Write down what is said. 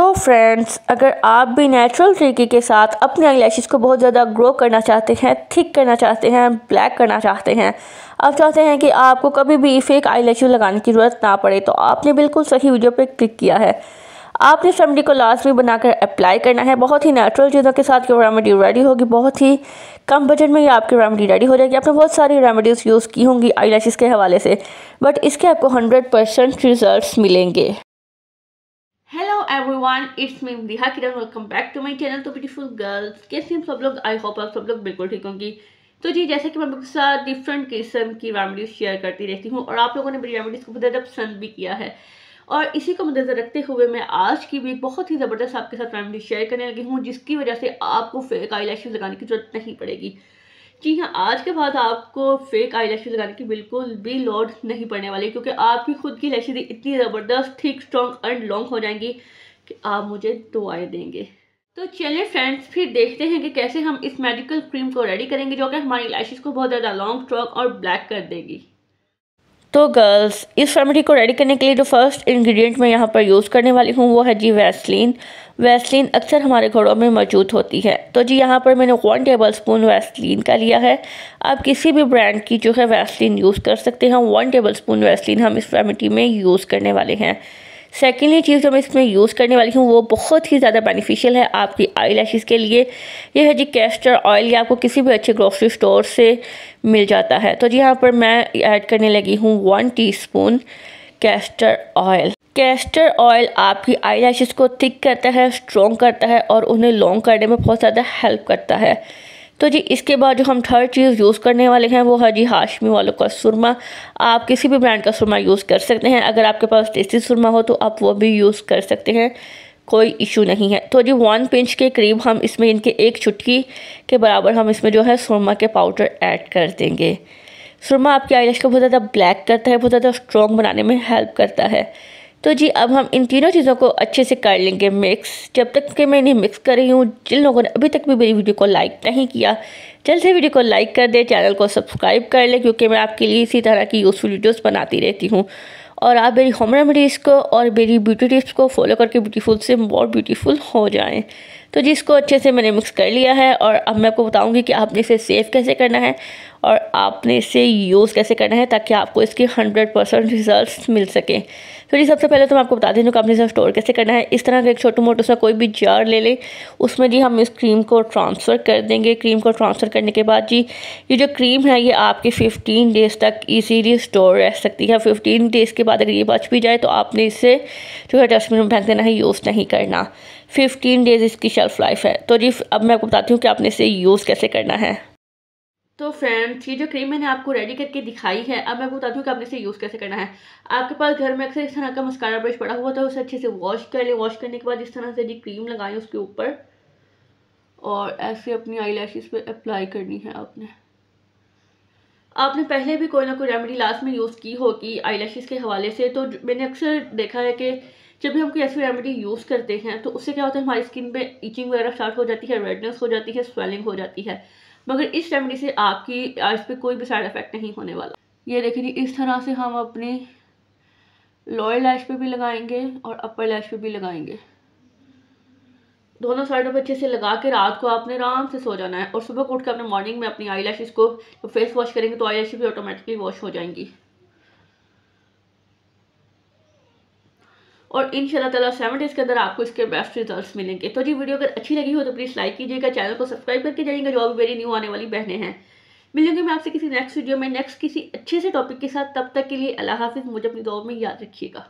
तो फ्रेंड्स अगर आप भी नेचुरल तरीके के साथ अपने आईलैशेस को बहुत ज़्यादा ग्रो करना चाहते हैं थिक करना चाहते हैं ब्लैक करना चाहते हैं आप चाहते हैं कि आपको कभी भी फेक आई लगाने की ज़रूरत ना पड़े तो आपने बिल्कुल सही वीडियो पर क्लिक किया है आपने इस रेमेडी को लाजमी बनाकर अप्लाई करना है बहुत ही नेचुरल चीज़ों के साथ ये रेमेडी रेडी होगी बहुत ही कम बजट में ये आपकी रेमेडी रेडी हो जाएगी आपने बहुत सारी रेमेडीज़ यूज़ की होंगी आई के हवाले से बट इसके आपको हंड्रेड परसेंट रिज़ल्ट मिलेंगे everyone it's me Diha Kiran welcome back to my channel तो ब्यूटीफुल गर्ल्स कैसे हैं सब लोग आई होप आप सब लोग बिल्कुल ठीक होंगी तो जी जैसे कि मैं आपके साथ डिफरेंट किस्म की रेमेडीज शेयर करती रहती हूँ और आप लोगों ने मेरी रेमेडीज़ को बहुत ज़्यादा पसंद भी किया है और इसी को मद्देनजर रखते हुए मैं आज की भी बहुत ही ज़बरदस्त आपके साथ रेमेडी शेयर करने लगी हूँ जिसकी वजह से आपको फेक आई लगाने की जरूरत नहीं पड़ेगी जी हाँ आज के बाद आपको फेक आई लैशेज लगाने की बिल्कुल भी लोड नहीं पड़ने वाली क्योंकि आपकी खुद की लैशेज इतनी ज़बरदस्त थिक स्ट्रॉन्ग एंड लॉन्ग हो जाएंगी कि आप मुझे दुआएं देंगे तो चलिए फ्रेंड्स फिर देखते हैं कि कैसे हम इस मेडिकल क्रीम को रेडी करेंगे जो कि हमारी लैशेज को बहुत ज़्यादा लॉन्ग स्ट्रॉन्ग और ब्लैक कर देगी तो गर्ल्स इस रेमेडी को रेडी करने के लिए जो फर्स्ट इंग्रेडिएंट मैं यहाँ पर यूज़ करने वाली हूँ वो है जी वैसलीन वैसलिन अक्सर हमारे घरों में मौजूद होती है तो जी यहाँ पर मैंने वन टेबल स्पून वैसलिन का लिया है आप किसी भी ब्रांड की जो है वैसलिन यूज़ कर सकते हैं वन टेबल स्पून वैसलिन हम इस रेमेडी में यूज़ करने वाले हैं सेकेंडली चीज़ जो मैं इसमें यूज़ करने वाली हूँ वो बहुत ही ज़्यादा बेनिफिशियल है आपकी आई लैशेज़ के लिए ये है जी कैस्टर ऑयल ये आपको किसी भी अच्छे ग्रोसरी स्टोर से मिल जाता है तो जी यहाँ पर मैं ऐड करने लगी हूँ one T castor oil castor oil आपकी आई को थिक करता है स्ट्रॉन्ग करता है और उन्हें लॉन्ग करने में बहुत ज़्यादा हेल्प करता है तो जी इसके बाद जो हम थर्ड चीज़ यूज़ करने वाले हैं वो है जी हाशमी वालों का सुरमा आप किसी भी ब्रांड का सुरमा यूज़ कर सकते हैं अगर आपके पास टेस्टी सुरमा हो तो आप वो भी यूज़ कर सकते हैं कोई इशू नहीं है तो जी वन पिंच के करीब हम इसमें इनके एक चुटकी के बराबर हम इसमें जो है सुरमा के पाउडर ऐड कर देंगे सुरमा आपकी आईलैश को बहुत ज़्यादा ब्लैक करता है बहुत ज़्यादा स्ट्रॉन्ग बनाने में हेल्प करता है तो जी अब हम इन तीनों चीज़ों को अच्छे से कर लेंगे मिक्स जब तक कि मैं इन्हें मिक्स कर रही हूँ जिन लोगों ने अभी तक भी मेरी वीडियो को लाइक नहीं किया जल्द से वीडियो को लाइक कर दें चैनल को सब्सक्राइब कर लें क्योंकि मैं आपके लिए इसी तरह की यूज़फुल वीडियोस बनाती रहती हूँ और आप मेरी होम रेमिडीज़ को और मेरी ब्यूटी टिप्स को फॉलो करके ब्यूटीफुल से मोर ब्यूटीफुल हो जाएँ तो जी इसको अच्छे से मैंने मिक्स कर लिया है और अब मैं आपको बताऊँगी कि आपने इसे सेव कैसे करना है और आपने इसे यूज़ कैसे करना है ताकि आपको इसके हंड्रेड परसेंट रिजल्ट मिल सके तो जी सबसे पहले तो मैं आपको बता दें कि आपने इसे स्टोर कैसे करना है इस तरह का एक छोटा मोटा सा कोई भी जार ले लें उसमें जी हम इस क्रीम को ट्रांसफ़र कर देंगे क्रीम को ट्रांसफ़र करने के बाद जी ये जो क्रीम है ये आपके फ़िफ्टीन डेज़ तक ईजीली स्टोर रह सकती है फिफ्टीन डेज़ के बाद अगर ये बच भी जाए तो आपने इसे जो है डस्टबिन में फेंक देना है यूज़ नहीं करना फिफ्टीन डेज़ इसकी शेल्फ़ लाइफ है तो जी अब मैं आपको बताती हूँ कि आपने इसे यूज़ कैसे करना है तो फ्रेंड्स ये जो क्रीम मैंने आपको रेडी करके दिखाई है अब मैं बताती हूँ कि आपने इसे यूज़ कैसे करना है आपके पास घर में अक्सर इस तरह का मस्कारा ब्रश पड़ा हुआ था उसे अच्छे से वॉश कर लें वॉश करने के बाद इस तरह से जी क्रीम लगाएं उसके ऊपर और ऐसे अपनी आई लैशेज़ पर अप्लाई करनी है आपने आपने पहले भी कोई ना कोई रेमेडी लास्ट में यूज़ की होगी लैशेज़ के हवाले से तो मैंने अक्सर देखा है कि जब भी हम कोई ऐसी रेमेडी यूज़ करते हैं तो उससे क्या होता है हमारी स्किन पे इचिंग वगैरह स्टार्ट हो जाती है रेडनेस हो जाती है स्वेलिंग हो जाती है मगर इस रेमेडी से आपकी इस पर कोई भी साइड इफ़ेक्ट नहीं होने वाला ये देखिए जी इस तरह से हम अपनी लोअर लैश पे भी लगाएंगे और अपर लैश पे भी लगाएंगे दोनों साइडों पे अच्छे से लगा के रात को आपने आराम से सो जाना है और सुबह को उठ के आपने मॉर्निंग में अपनी आई लैशेज को तो फेस वॉश करेंगे तो आई भी ऑटोमेटिकली वॉश हो जाएंगी और इन ताला सेवन डेज़ के अंदर आपको इसके बेस्ट रिजल्ट्स मिलेंगे तो जी वीडियो अगर अच्छी लगी हो तो प्लीज़ लाइक कीजिएगा चैनल को सब्सक्राइब करके जाइएगा जो अभी मेरी न्यू आने वाली बहनें हैं मिलेंगे मैं आपसे किसी नेक्स्ट वीडियो में नेक्स्ट किसी अच्छे से टॉपिक के साथ तब तक के लिए अल्लाह हाफिज़ मुझे अपनी दौर में याद रखिएगा